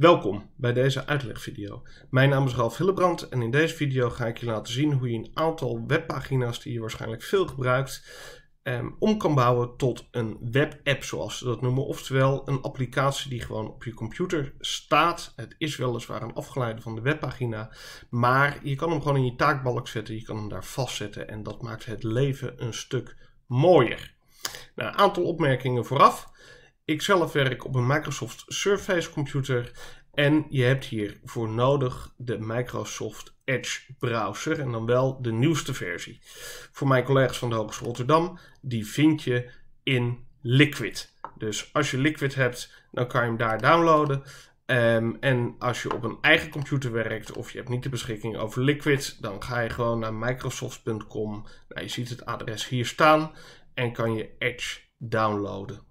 Welkom bij deze uitlegvideo. Mijn naam is Ralf Hillebrand en in deze video ga ik je laten zien hoe je een aantal webpagina's die je waarschijnlijk veel gebruikt ehm, om kan bouwen tot een webapp zoals ze dat noemen. Oftewel een applicatie die gewoon op je computer staat. Het is weliswaar een afgeleide van de webpagina, maar je kan hem gewoon in je taakbalk zetten. Je kan hem daar vastzetten en dat maakt het leven een stuk mooier. Nou, een aantal opmerkingen vooraf. Ik zelf werk op een Microsoft Surface computer en je hebt hiervoor nodig de Microsoft Edge browser en dan wel de nieuwste versie. Voor mijn collega's van de Hogeschool Rotterdam, die vind je in Liquid. Dus als je Liquid hebt, dan kan je hem daar downloaden. Ehm, en als je op een eigen computer werkt of je hebt niet de beschikking over Liquid, dan ga je gewoon naar microsoft.com. Nou, je ziet het adres hier staan en kan je Edge downloaden.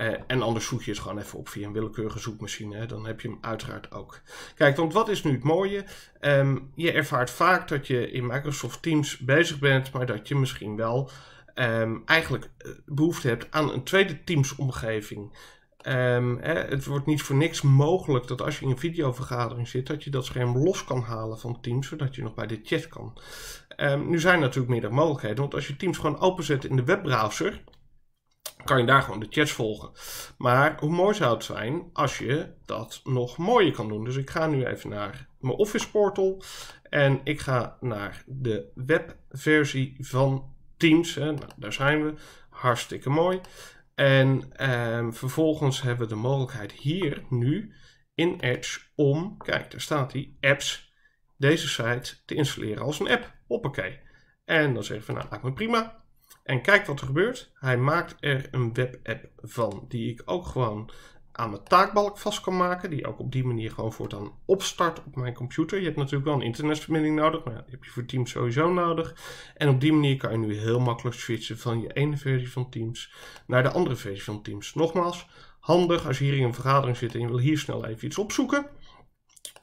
Eh, en anders zoek je het gewoon even op via een willekeurige zoekmachine. Hè. Dan heb je hem uiteraard ook. Kijk, want wat is nu het mooie? Ehm, je ervaart vaak dat je in Microsoft Teams bezig bent, maar dat je misschien wel ehm, eigenlijk eh, behoefte hebt aan een tweede Teams-omgeving. Ehm, hè, het wordt niet voor niks mogelijk dat als je in een videovergadering zit, dat je dat scherm los kan halen van Teams, zodat je nog bij de chat kan. nu zijn er natuurlijk meerdere mogelijkheden, want als je Teams gewoon openzet in de webbrowser, kan je daar gewoon de chats volgen. Maar hoe mooi zou het zijn als je dat nog mooier kan doen. Dus ik ga nu even naar mijn Office portal. En ik ga naar de webversie van Teams. Hè. Nou, daar zijn we. Hartstikke mooi. En ehm, vervolgens hebben we de mogelijkheid hier nu in Edge om, kijk daar staat die, apps, deze site te installeren als een app. Hoppakee. En dan zeggen we, nou, laat me prima. En kijk wat er gebeurt. Hij maakt er een webapp van. Die ik ook gewoon aan mijn taakbalk vast kan maken. Die ook op die manier gewoon voortaan opstart op mijn computer. Je hebt natuurlijk wel een internetverbinding nodig. Maar ja, die heb je voor Teams sowieso nodig. En op die manier kan je nu heel makkelijk switchen van je ene versie van Teams naar de andere versie van Teams. Nogmaals, handig als je hier in een vergadering zit en je wil hier snel even iets opzoeken.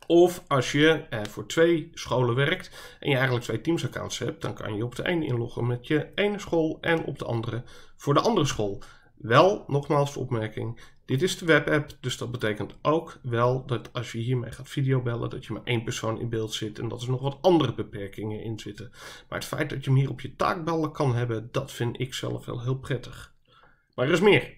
Of als je eh, voor twee scholen werkt en je eigenlijk twee Teams-accounts hebt, dan kan je op de ene inloggen met je ene school en op de andere voor de andere school. Wel, nogmaals voor opmerking, dit is de webapp, dus dat betekent ook wel dat als je hiermee gaat videobellen, dat je maar één persoon in beeld zit en dat er nog wat andere beperkingen in zitten. Maar het feit dat je hem hier op je taakbellen kan hebben, dat vind ik zelf wel heel prettig. Maar er is meer.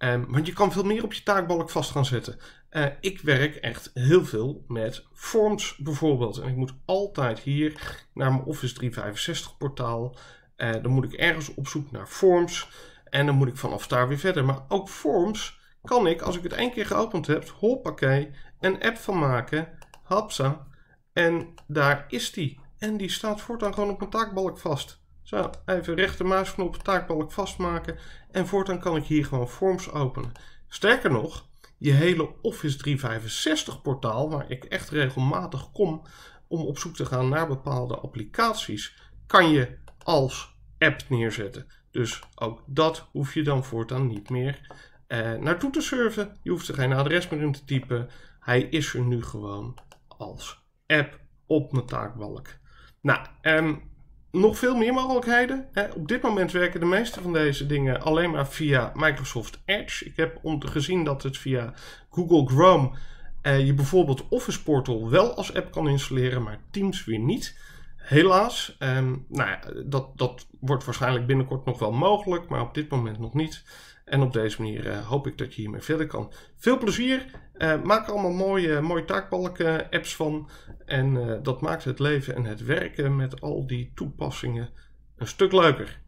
Ehm, want je kan veel meer op je taakbalk vast gaan zetten. Eh, ik werk echt heel veel met forms bijvoorbeeld. En ik moet altijd hier naar mijn Office 365 portaal. Eh, dan moet ik ergens op zoek naar forms. En dan moet ik vanaf daar weer verder. Maar ook forms kan ik, als ik het één keer geopend heb, hoppakee, een app van maken. Hapsa. En daar is die. En die staat voortaan gewoon op mijn taakbalk vast. Zo, even rechtermaasknop taakbalk vastmaken en voortaan kan ik hier gewoon Forms openen. Sterker nog, je hele Office 365 portaal, waar ik echt regelmatig kom om op zoek te gaan naar bepaalde applicaties, kan je als app neerzetten. Dus ook dat hoef je dan voortaan niet meer eh, naartoe te surfen. Je hoeft er geen adres meer in te typen. Hij is er nu gewoon als app op mijn taakbalk. Nou, um, nog veel meer mogelijkheden. Op dit moment werken de meeste van deze dingen alleen maar via Microsoft Edge. Ik heb gezien dat het via Google Chrome eh, je bijvoorbeeld Office Portal wel als app kan installeren, maar Teams weer niet. Helaas, ehm, nou ja, dat, dat wordt waarschijnlijk binnenkort nog wel mogelijk, maar op dit moment nog niet. En op deze manier eh, hoop ik dat je hiermee verder kan. Veel plezier. Eh, maak er allemaal mooie, mooie taakbalken apps van. En eh, dat maakt het leven en het werken met al die toepassingen een stuk leuker.